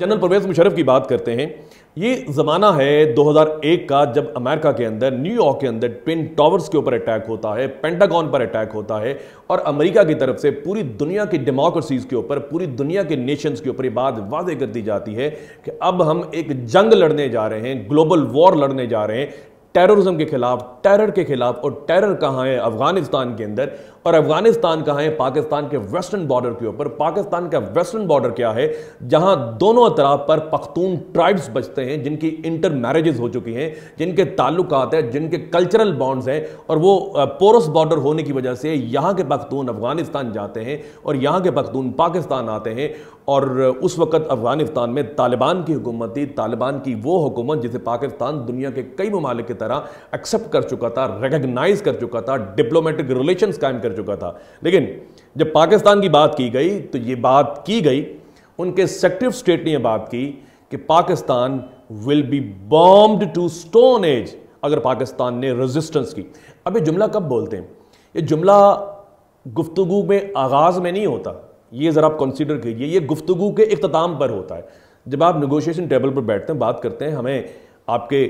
General Parvez Musharraf की बात करते हैं ये ज़माना है 2001 का जब अमेरिका के अंदर न्यूयॉर्क के अंदर ट्विन टावर्स के ऊपर अटैक होता है पेंटागॉन पर अटैक होता है और अमेरिका की तरफ से पूरी दुनिया की डेमोक्रेसीज के ऊपर पूरी दुनिया के नेशंस के ऊपर ये बात वाजे कर दी जाती है कि अब हम एक जंग लड़ने जा रहे हैं ग्लोबल वॉर लड़ने जा रहे हैं टेररिज्म के खिलाफ टेरर के खिलाफ और टेरर कहाँ है अफगानिस्तान के अंदर और अफगानिस्तान कहाँ है पाकिस्तान के वेस्टर्न बॉर्डर के ऊपर पाकिस्तान का वेस्टर्न बॉर्डर क्या है जहां दोनों तरफ पर पख्तून ट्राइब्स बचते हैं जिनकी इंटर मैरिजेज हो चुकी हैं जिनके ताल्लुकात हैं जिनके कल्चरल बॉन्ड्स हैं और वो पोरस बॉर्डर होने की वजह से यहाँ के पख्तून अफगानिस्तान जाते हैं और यहाँ के पख्तून पाकिस्तान आते हैं और उस वक्त अफगानिस्तान में तालिबान की हुकूमत थी तालिबान की वो हुकूमत जिसे पाकिस्तान दुनिया के कई ममालिक की तरह एक्सेप्ट कर चुका था रिकगनाइज कर चुका था डिप्लोमेटिक रिलेशन कायम कर चुका था लेकिन जब पाकिस्तान की बात की गई तो ये बात की गई उनके सेक्टिव स्टेट ने यह बात की कि Pakistan will be bomb to stone age अगर पाकिस्तान ने रेजिस्टेंस की अब ये जुमला कब बोलते हैं ये जुमला गुफ्तु में आगाज़ में नहीं होता ये ज़रा आप कंसिडर कीजिए ये गुफ्तु के अख्ताम पर होता है जब आप नगोशिएशन टेबल पर बैठते हैं बात करते हैं हमें आपके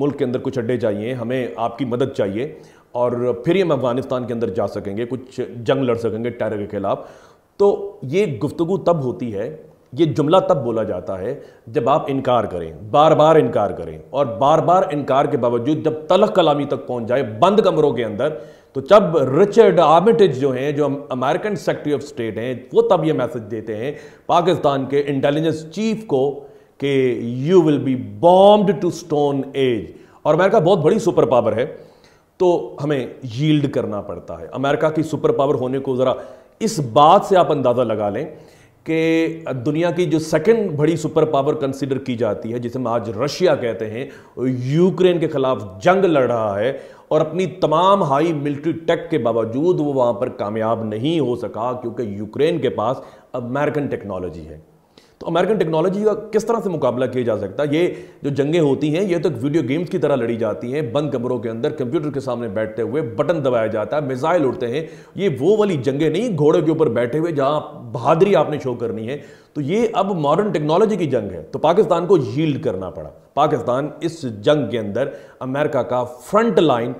मुल्क के अंदर कुछ अड्डे चाहिए हमें आपकी मदद चाहिए और फिर ही हम अफगानिस्तान के अंदर जा सकेंगे कुछ जंग लड़ सकेंगे टेरर के खिलाफ तो ये गुफ्तु तब होती है ये जुमला तब बोला जाता है जब आप इनकार करें बार बार इनकार करें और बार बार इनकार के बावजूद जब तलख कलामी तक पहुंच जाए बंद कमरों के अंदर तो जब रिचर्ड आर्मिटेज जो हैं जो अमेरिकन सेक्रेटरी ऑफ स्टेट हैं वो तब ये मैसेज देते हैं पाकिस्तान के इंटेलिजेंस चीफ को कि you will be bomb to stone age और अमेरिका बहुत बड़ी सुपर पावर है तो हमें यील्ड करना पड़ता है अमेरिका की सुपर पावर होने को ज़रा इस बात से आप अंदाज़ा लगा लें कि दुनिया की जो सेकंड बड़ी सुपर पावर कंसिडर की जाती है जिसे हम आज रशिया कहते हैं यूक्रेन के खिलाफ जंग लड़ रहा है और अपनी तमाम हाई मिलिट्री टेक के बावजूद वो वहाँ पर कामयाब नहीं हो सका क्योंकि यूक्रेन के पास अमेरिकन टेक्नोलॉजी है तो अमेरिकन टेक्नोलॉजी का किस तरह से मुकाबला किया जा सकता है ये जो जंगें होती हैं ये तो वीडियो गेम्स की तरह लड़ी जाती हैं बंद कमरों के अंदर कंप्यूटर के सामने बैठते हुए बटन दबाया जाता है मिसाइल उड़ते हैं ये वो वाली जंगें नहीं घोड़े के ऊपर बैठे हुए जहाँ बहादरी आपने शो करनी है तो ये अब मॉडर्न टेक्नोलॉजी की जंग है तो पाकिस्तान को यील्ड करना पड़ा पाकिस्तान इस जंग के अंदर अमेरिका का फ्रंट लाइन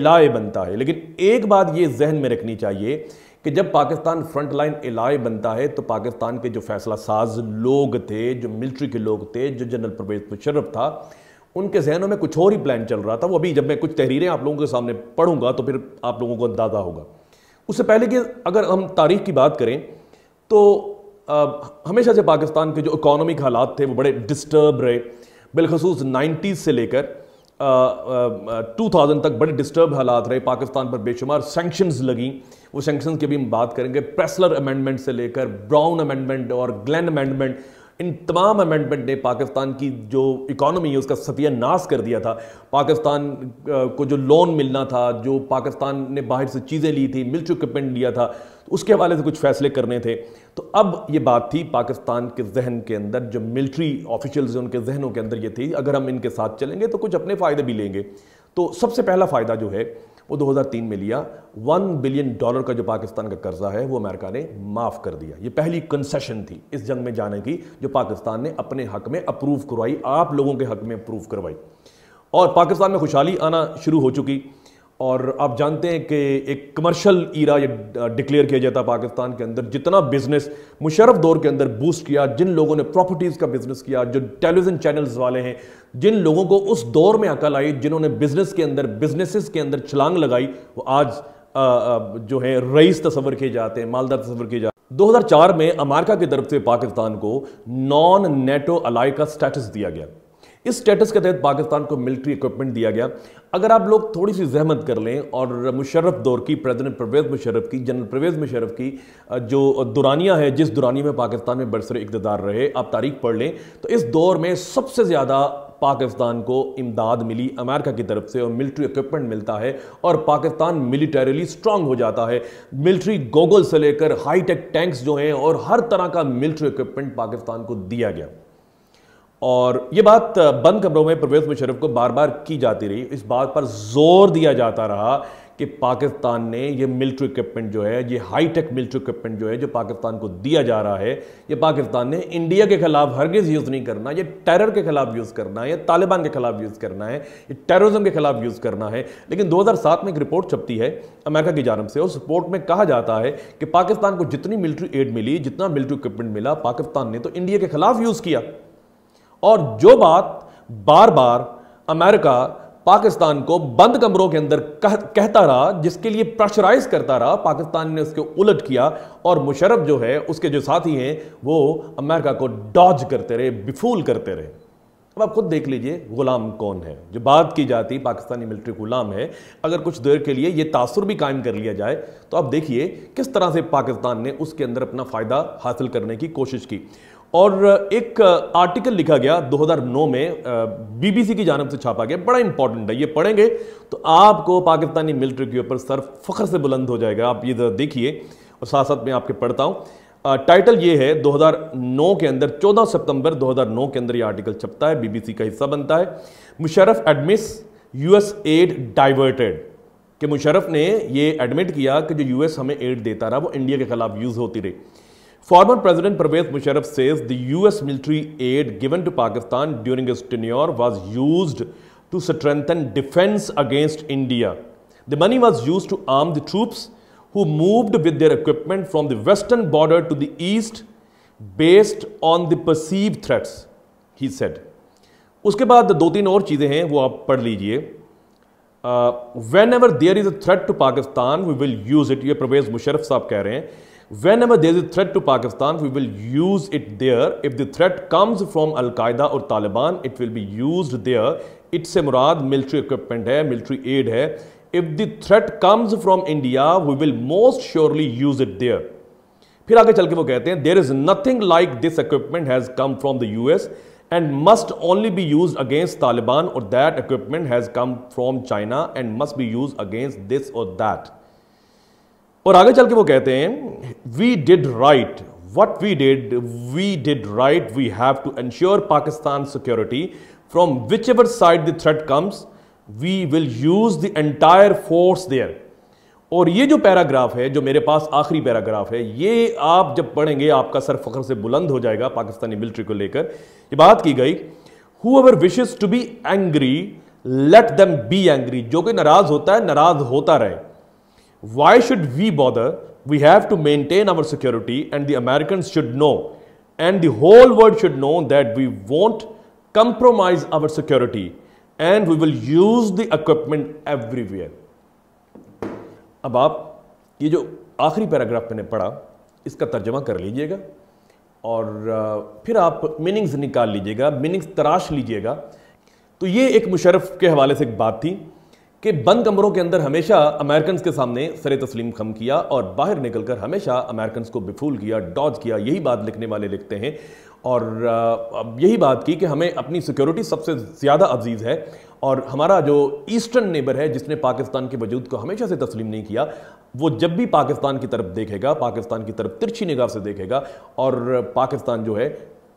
इलाय बनता है लेकिन एक बात ये जहन में रखनी चाहिए कि जब पाकिस्तान फ्रंट लाइन इलाए बनता है तो पाकिस्तान के जो फैसला साज लोग थे जो मिलिट्री के लोग थे जो जनरल परवेज मुशर्रफ था उनके जहनों में कुछ और ही प्लान चल रहा था वो अभी जब मैं कुछ तहरीरें आप लोगों के सामने पढ़ूंगा तो फिर आप लोगों को अंदाज़ा होगा उससे पहले कि अगर हम तारीख की बात करें तो आ, हमेशा से पाकिस्तान के जो इकोनॉमिक हालात थे वो बड़े डिस्टर्ब रहे बिलखसूस नाइन्टीज़ से लेकर टू थाउजेंड तक बड़े डिस्टर्ब हालात रहे पाकिस्तान पर बेशुमार सेंक्शंस लगी वो सेंक्शंस की भी हम बात करेंगे प्रेसलर अमेंडमेंट से लेकर ब्राउन अमेंडमेंट और ग्लैन अमेंडमेंट इन तमाम अमेंडमेंट ने पाकिस्तान की जो इकानमी है उसका सफिया नाश कर दिया था पाकिस्तान को जो लोन मिलना था जो पाकिस्तान ने बाहर से चीज़ें ली थी मिल्च इक्विपमेंट लिया था तो उसके हवाले से कुछ फैसले करने थे तो अब ये बात थी पाकिस्तान के जहन के अंदर जो मिल्ट्री ऑफिशल्स हैं उनके जहनों के अंदर ये थी अगर हम इनके साथ चलेंगे तो कुछ अपने फ़ायदे भी लेंगे तो सबसे पहला फ़ायदा जो है वो 2003 में लिया वन बिलियन डॉलर का जो पाकिस्तान का कर्जा है वो अमेरिका ने माफ़ कर दिया ये पहली कंसेशन थी इस जंग में जाने की जो पाकिस्तान ने अपने हक में अप्रूव करवाई आप लोगों के हक में अप्रूव करवाई और पाकिस्तान में खुशहाली आना शुरू हो चुकी और आप जानते हैं कि एक कमर्शियल ईरा ये डिक्लेयर किया जाता पाकिस्तान के अंदर जितना बिजनेस मुशरफ दौर के अंदर बूस्ट किया जिन लोगों ने प्रॉपर्टीज़ का बिजनेस किया जो टेलीविज़न चैनल्स वाले हैं जिन लोगों को उस दौर में अकल आई जिन्होंने बिजनेस के अंदर बिजनेसेस के अंदर छलांग लगाई वो आज आ, आ, जो है रईस तस्वर किए जाते हैं मालदार तस्वर किए जाते हैं 2004 में अमेरिका की तरफ से पाकिस्तान को नॉन नेटो अलाई का स्टेटस दिया गया इस स्टेटस के तहत पाकिस्तान को मिलिट्री इक्विपमेंट दिया गया अगर आप लोग थोड़ी सी जहमत कर लें और मुशर्रफ दौर की प्रेजिडेंट परवेज मुशर्रफ की जनरल परवेज मुशर्रफ की जो दुरानिया है जिस दुरानी में पाकिस्तान में बरसर इकतदार रहे आप तारीख पढ़ लें तो इस दौर में सबसे ज़्यादा पाकिस्तान को इमदाद मिली अमेरिका की तरफ से और मिलिट्री इक्विपमेंट मिलता है और पाकिस्तान मिलिटरीली स्ट्रांग हो जाता है मिलिट्री गोगल से लेकर हाईटेक टैंक्स जो हैं और हर तरह का मिलिट्री इक्विपमेंट पाकिस्तान को दिया गया और ये बात बंद कमरों में परवेज मुशरफ को बार बार की जाती रही इस बात पर जोर दिया जाता रहा कि पाकिस्तान ने ये मिलिट्री इक्विपमेंट जो है ये हाई टेक मिलिट्री इक्विपमेंट जो है जो पाकिस्तान को दिया जा रहा है ये पाकिस्तान ने इंडिया के खिलाफ हरगिज यूज़ नहीं करना ये टेरर के खिलाफ यूज़ करना है या तालिबान के खिलाफ यूज़ करना है ये टेररिज्म के खिलाफ यूज़ करना है लेकिन 2007 में एक रिपोर्ट छपती है अमेरिका की जानब से उस रिपोर्ट में कहा जाता है कि पाकिस्तान को जितनी मिलिट्री एड मिली जितना मिलिट्री इक्विपमेंट मिला पाकिस्तान ने तो इंडिया के खिलाफ यूज़ किया और जो बात बार बार अमेरिका पाकिस्तान को बंद कमरों के अंदर कह, कहता रहा जिसके लिए प्रेशराइज करता रहा पाकिस्तान ने उसके उलट किया और मुशरफ जो है उसके जो साथी हैं वो अमेरिका को डॉज करते रहे बिफूल करते रहे अब आप खुद देख लीजिए गुलाम कौन है जो बात की जाती पाकिस्तानी मिलिट्री गुलाम है अगर कुछ देर के लिए ये तासुर भी कायम कर लिया जाए तो आप देखिए किस तरह से पाकिस्तान ने उसके अंदर अपना फ़ायदा हासिल करने की कोशिश की और एक आर्टिकल लिखा गया 2009 में बीबीसी की जानब से छापा गया बड़ा इंपॉर्टेंट है ये पढ़ेंगे तो आपको पाकिस्तानी मिलिट्री के ऊपर सर फख्र से बुलंद हो जाएगा आप ये देखिए और साथ साथ मैं आपके पढ़ता हूँ टाइटल ये है 2009 के अंदर 14 सितंबर 2009 के अंदर ये आर्टिकल छपता है बीबीसी का हिस्सा बनता है Musharraf admits US aid diverted कि मुशरफ ने ये एडमिट किया कि जो यूएस हमें एड देता रहा वो इंडिया के खिलाफ यूज़ होती रही Former President Pervez Musharraf says the US military aid given to Pakistan during his tenure was used to strengthen defense against India. The money was used to arm the troops who moved with their equipment from the western border to the east based on the perceived threats, he said. उसके बाद दो तीन और चीज़ें हैं वो आप पढ़ लीजिए whenever there is a threat to Pakistan we will use it ये परवेज़ मुशरफ साहब कह रहे हैं Whenever there is a threat to Pakistan, we will use it there. If the threat comes from Al-Qaeda or Taliban, it will be used there. It's a murad military equipment hai, military aid hai. If the threat comes from India, we will most surely use it there. फिर आगे चल के वो कहते हैं there is nothing like this equipment has come from the US and must only be use against Taliban और that equipment has come from China and must be use against this और that और आगे चल के वो कहते हैं we did right what we did we did right we have to ensure Pakistan security from whichever side the threat comes we will use the entire force there और ये जो पैराग्राफ है जो मेरे पास आखिरी पैराग्राफ है ये आप जब पढ़ेंगे आपका सर फख्र से बुलंद हो जाएगा पाकिस्तानी मिलिट्री को लेकर ये बात की गई whoever wishes to be angry let them be angry जो कि नाराज होता है नाराज होता रहे Why should we bother? We have to maintain our security and the Americans should know and the whole world should know that we won't compromise our security and we will use the equipment everywhere. अब आप ये जो आखिरी paragraph मैंने पढ़ा इसका तर्जमा कर लीजिएगा और फिर आप मीनिंग्स निकाल लीजिएगा मीनिंग्स तराश लीजिएगा तो ये एक मुशरफ के हवाले से एक बात थी कि बंद कमरों के अंदर हमेशा अमेरिकन के सामने सर तस्लीम खम किया और बाहर निकलकर हमेशा अमेरिकन को बिफूल किया डॉज किया यही बात लिखने वाले लिखते हैं और अब यही बात की कि हमें अपनी सिक्योरिटी सबसे ज़्यादा अजीज़ है और हमारा जो ईस्टर्न नेबर है जिसने पाकिस्तान के वजूद को हमेशा से तस्लीम नहीं किया वो जब भी पाकिस्तान की तरफ देखेगा पाकिस्तान की तरफ तिरछी निगाह से देखेगा और पाकिस्तान जो है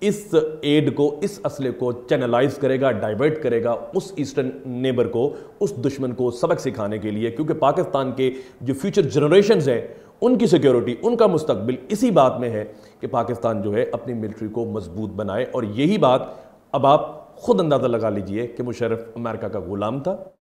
इस एड को इस असले को चैनलाइज करेगा डाइवर्ट करेगा उस ईस्टर्न नेबर को उस दुश्मन को सबक सिखाने के लिए क्योंकि पाकिस्तान के जो फ्यूचर जनरेशन हैं उनकी सिक्योरिटी उनका मुस्तबिल इसी बात में है कि पाकिस्तान जो है अपनी मिलिट्री को मजबूत बनाए और यही बात अब आप खुद अंदाज़ा लगा लीजिए कि मुशरफ अमेरिका का गुलाम था